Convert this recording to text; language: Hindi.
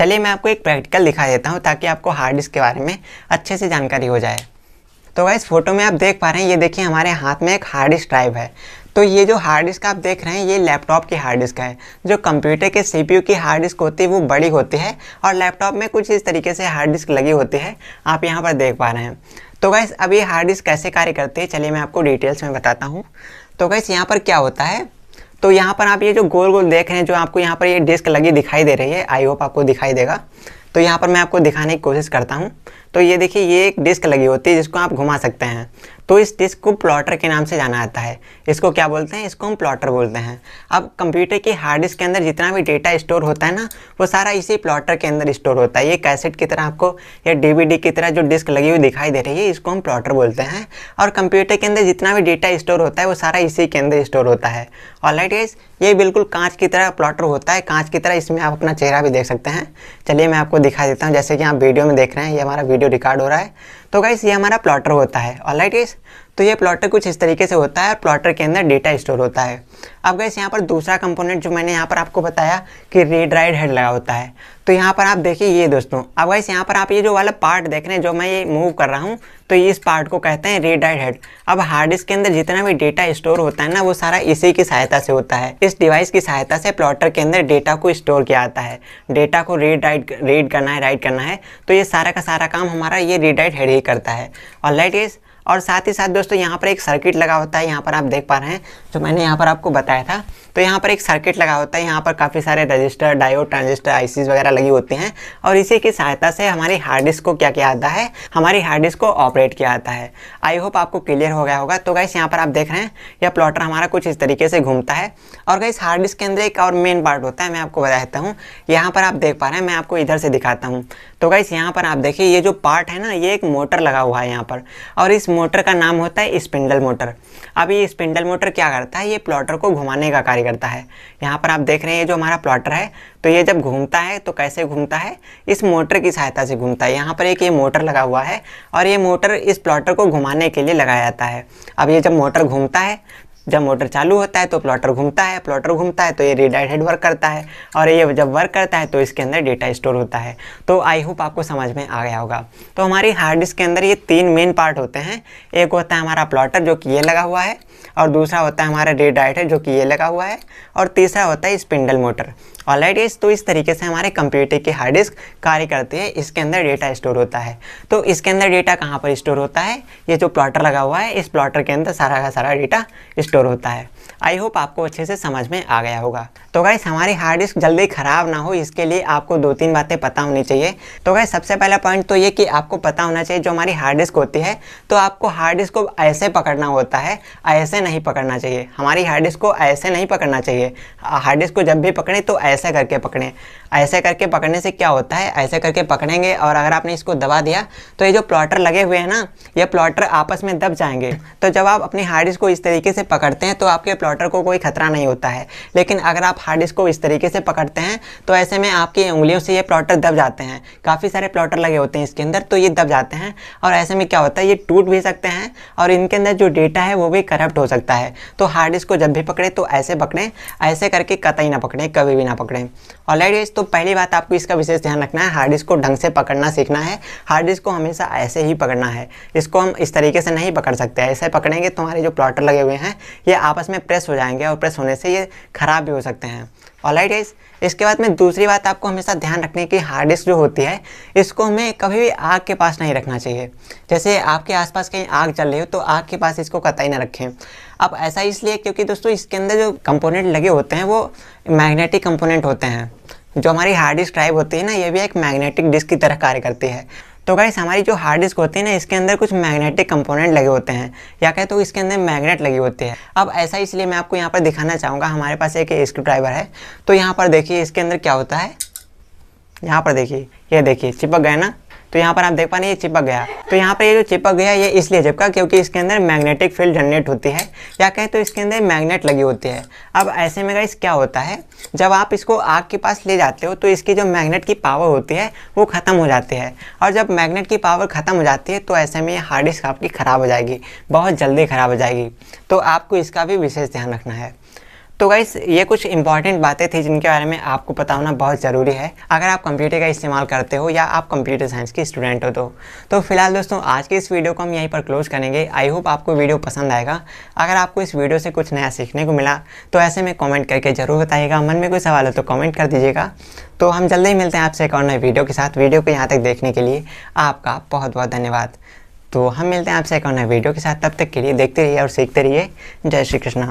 चलिए मैं आपको एक प्रैक्टिकल दिखा देता हूँ ताकि आपको हार्ड डिस्क के बारे में अच्छे से जानकारी हो जाए तो वह फोटो में आप देख पा रहे हैं ये देखिए हमारे हाथ में एक हार्ड डिस्क ड्राइव है तो ये जो हार्ड डिस्क आप देख रहे हैं ये लैपटॉप की हार्ड डिस्क है जो कंप्यूटर के सीपीयू की हार्ड डिस्क होती है वो बड़ी होती है और लैपटॉप में कुछ इस तरीके से हार्ड डिस्क लगी होती है आप यहाँ पर देख पा रहे हैं तो गैस अब ये हार्ड डिस्क कैसे कार्य करती है चलिए मैं आपको डिटेल्स में बताता हूँ तो गैस यहाँ पर क्या होता है तो यहाँ पर आप ये जो गोल गोल देख रहे हैं जो आपको यहाँ पर ये डिस्क लगी दिखाई दे रही है आई होप आपको दिखाई देगा तो यहाँ पर मैं आपको दिखाने की कोशिश करता हूँ तो ये देखिए ये एक डिस्क लगी होती है जिसको आप घुमा सकते हैं तो इस डिस्क को प्लॉटर के नाम से जाना जाता है इसको क्या बोलते हैं इसको हम प्लॉटर बोलते हैं अब कंप्यूटर के हार्ड डिस्क के अंदर जितना भी डेटा स्टोर होता है ना वो सारा इसी प्लॉटर के अंदर स्टोर होता है ये कैसेट की तरह आपको या डीवीडी की तरह जो डिस्क लगी हुई दिखाई दे रही है इसको हम प्लॉटर बोलते हैं और कंप्यूटर के अंदर जितना भी डेटा स्टोर होता है वो सारा इसी के अंदर स्टोर होता है और लाइट ये बिल्कुल कांच की तरह प्लॉटर होता है कांच की तरह इसमें आप अपना चेहरा भी देख सकते हैं चलिए मैं आपको दिखा देता हूँ जैसे कि आप वीडियो में देख रहे हैं ये हमारा वीडियो रिकॉर्ड हो रहा है तो गाइस ये हमारा प्लॉटर होता है ऑलराइट गाइस तो ये प्लॉटर कुछ इस तरीके से होता है और प्लॉटर के अंदर डेटा स्टोर होता है अब गैस यहाँ पर दूसरा कंपोनेंट जो मैंने यहाँ पर आपको बताया कि रेड राइड हेड लगा होता है तो यहाँ पर आप देखिए ये दोस्तों अब गैस यहाँ पर आप ये जो वाला पार्ट देख रहे हैं जो मैं ये मूव कर रहा हूँ तो इस पार्ट को कहते हैं रेड राइड हेड अब हार्ड डिस्क के अंदर जितना भी डेटा स्टोर होता है ना वो सारा इसी की सहायता से होता है इस डिवाइस की सहायता से प्लॉटर के अंदर डेटा को स्टोर किया जाता है डेटा को रेड राइड रीड करना है राइड करना है तो ये सारा का सारा काम हमारा ये रेड राइड हेड ही करता है और लाइट इज़ और साथ ही साथ दोस्तों यहाँ पर एक सर्किट लगा होता है यहाँ पर आप देख पा रहे हैं जो मैंने यहाँ पर आपको बताया था तो यहाँ पर एक सर्किट लगा होता है यहाँ पर काफ़ी सारे रजिस्टर डायोड ट्रांजिस्टर आईसीज वगैरह लगी होती हैं और इसी की सहायता से हमारी हार्ड डिस्क को क्या किया जाता है हमारी हार्ड डिस्क को ऑपरेट किया जाता है आई होप आपको क्लियर हो गया होगा तो गाइस यहाँ पर आप देख रहे हैं यह प्लॉटर हमारा कुछ इस तरीके से घूमता है और गाइस हार्ड डिस्क के अंदर एक और मेन पार्ट होता है मैं आपको बता देता हूँ यहाँ पर आप देख पा रहे हैं मैं आपको इधर से दिखाता हूँ तो गाइस यहाँ पर आप देखिए ये जो पार्ट है ना ये एक मोटर लगा हुआ है यहाँ पर और इस मोटर का नाम होता है स्पिंडल मोटर अब ये स्पिंडल मोटर क्या करता है ये प्लॉटर को घुमाने का कार्य करता है यहाँ पर आप देख रहे हैं जो हमारा प्लॉटर है तो ये जब घूमता है तो कैसे घूमता है इस मोटर की सहायता से घूमता है यहाँ पर एक ये मोटर लगा हुआ है और ये मोटर इस प्लॉटर को घुमाने के लिए लगाया जाता है अब ये जब मोटर घूमता है जब मोटर चालू होता है तो प्लॉटर घूमता है प्लॉटर घूमता है तो ये रीडाइट हेड वर्क करता है और ये जब वर्क करता है तो इसके अंदर डेटा स्टोर होता है तो आई होप आपको समझ में आ गया होगा तो हमारी हार्ड डिस्क के अंदर ये तीन मेन पार्ट होते हैं एक होता है हमारा प्लॉटर जो कि ये लगा हुआ है और दूसरा होता है हमारा रेड हेड है जो कि ये लगा हुआ है और तीसरा होता है स्पिंडल मोटर ऑल इस तो इस तरीके से हमारे कंप्यूटर की हार्ड डिस्क कार्य करती है इसके अंदर डेटा स्टोर होता है तो इसके अंदर डेटा कहाँ पर स्टोर होता है ये जो प्लॉटर लगा हुआ है इस प्लॉटर के अंदर सारा का सारा डेटा स्टोर होता है आई होप आपको अच्छे से समझ में आ गया होगा तो गाइस हमारी हार्ड डिस्क जल्दी ख़राब ना हो इसके लिए आपको दो तीन बातें पता होनी चाहिए तो गाइस सबसे पहला पॉइंट तो ये कि आपको पता होना चाहिए जो हमारी हार्ड डिस्क होती है तो आपको हार्ड डिस्क को ऐसे पकड़ना होता है ऐसे नहीं पकड़ना चाहिए हमारी हार्ड डिस्क को ऐसे नहीं पकड़ना चाहिए हार्ड डिस्क को जब भी पकड़ें तो ऐसे करके पकड़ें ऐसे करके पकड़ने से क्या होता है ऐसे करके पकड़ेंगे और अगर आपने इसको दबा दिया तो ये जो प्लॉटर लगे हुए हैं ना ये प्लॉटर आपस में दब जाएंगे तो जब आप अपनी हार्ड डिस्क को इस तरीके से पकड़ें पकड़ते हैं तो आपके प्लॉटर को कोई खतरा नहीं होता है लेकिन अगर आप हार्ड डिस्क को इस तरीके से पकड़ते हैं तो ऐसे में आपकी उंगलियों से ये प्लॉटर दब जाते हैं काफ़ी सारे प्लॉटर लगे होते हैं इसके अंदर तो ये दब जाते हैं और ऐसे में क्या होता है ये टूट भी सकते हैं और इनके अंदर जो डेटा है वो भी करप्ट हो सकता है तो हार्ड डिस्क को जब भी पकड़ें तो ऐसे पकड़ें ऐसे करके कतई ना पकड़ें कभी भी ना पकड़ें ऑलरेडी तो पहली बात आपको इसका विशेष ध्यान रखना है हार्ड डिस्क को ढंग से पकड़ना सीखना है हार्ड डिस्क को हमेशा ऐसे ही पकड़ना है इसको हम इस तरीके से नहीं पकड़ सकते ऐसे पकड़ेंगे तुम्हारे जो प्लॉटर लगे हुए हैं ये आपस में प्रेस हो जाएंगे और प्रेस होने से ये ख़राब भी हो सकते हैं ऑलराइट इस इसके बाद में दूसरी बात आपको हमेशा ध्यान रखने की हार्ड डिस्क जो होती है इसको हमें कभी भी आग के पास नहीं रखना चाहिए जैसे आपके आसपास कहीं आग चल रही हो तो आग के पास इसको कतई ना रखें अब ऐसा इसलिए क्योंकि दोस्तों इसके अंदर जो कंपोनेंट लगे होते हैं वो मैग्नेटिक कंपोनेंट होते हैं जो हमारी हार्ड डिस्क ड्राइव होती है ना ये भी एक मैग्नेटिक डिस्क की तरह कार्य करती है तो गाइस हमारी जो हार्ड डिस्क होती है ना इसके अंदर कुछ मैग्नेटिक कंपोनेंट लगे होते हैं या कहे तो इसके अंदर मैग्नेट लगी होती है अब ऐसा इसलिए मैं आपको यहाँ पर दिखाना चाहूँगा हमारे पास एक स्क्रू ड्राइवर है तो यहाँ पर देखिए इसके अंदर क्या होता है यहाँ पर देखिए ये देखिए चिपक गए ना तो यहाँ पर आप देख पा रहे हैं ये चिपक गया तो यहाँ पर ये जो चिपक गया ये इसलिए चिपका क्योंकि इसके अंदर मैग्नेटिक फील्ड जनरेट होती है या कहें तो इसके अंदर मैग्नेट लगी होती है अब ऐसे में गाइस क्या होता है जब आप इसको आग के पास ले जाते हो तो इसकी जो मैग्नेट की पावर होती है वो ख़त्म हो जाती है और जब मैग्नेट की पावर ख़त्म हो जाती है तो ऐसे में हार्ड डिस्क आपकी ख़राब हो जाएगी बहुत जल्दी ख़राब हो जाएगी तो आपको इसका भी विशेष ध्यान रखना है तो गाइस ये कुछ इंपॉर्टेंट बातें थी जिनके बारे में आपको पता होना बहुत ज़रूरी है अगर आप कंप्यूटर का इस्तेमाल करते हो या आप कंप्यूटर साइंस के स्टूडेंट हो तो तो फिलहाल दोस्तों आज के इस वीडियो को हम यहीं पर क्लोज करेंगे आई होप आपको वीडियो पसंद आएगा अगर आपको इस वीडियो से कुछ नया सीखने को मिला तो ऐसे में कॉमेंट करके ज़रूर बताइएगा मन में कोई सवाल हो तो कॉमेंट कर दीजिएगा तो हम जल्दी ही मिलते हैं आपसे एक और नए वीडियो के साथ वीडियो को यहाँ तक देखने के लिए आपका बहुत बहुत धन्यवाद तो हम मिलते हैं आपसे एक और नए वीडियो के साथ तब तक के लिए देखते रहिए और सीखते रहिए जय श्री कृष्णा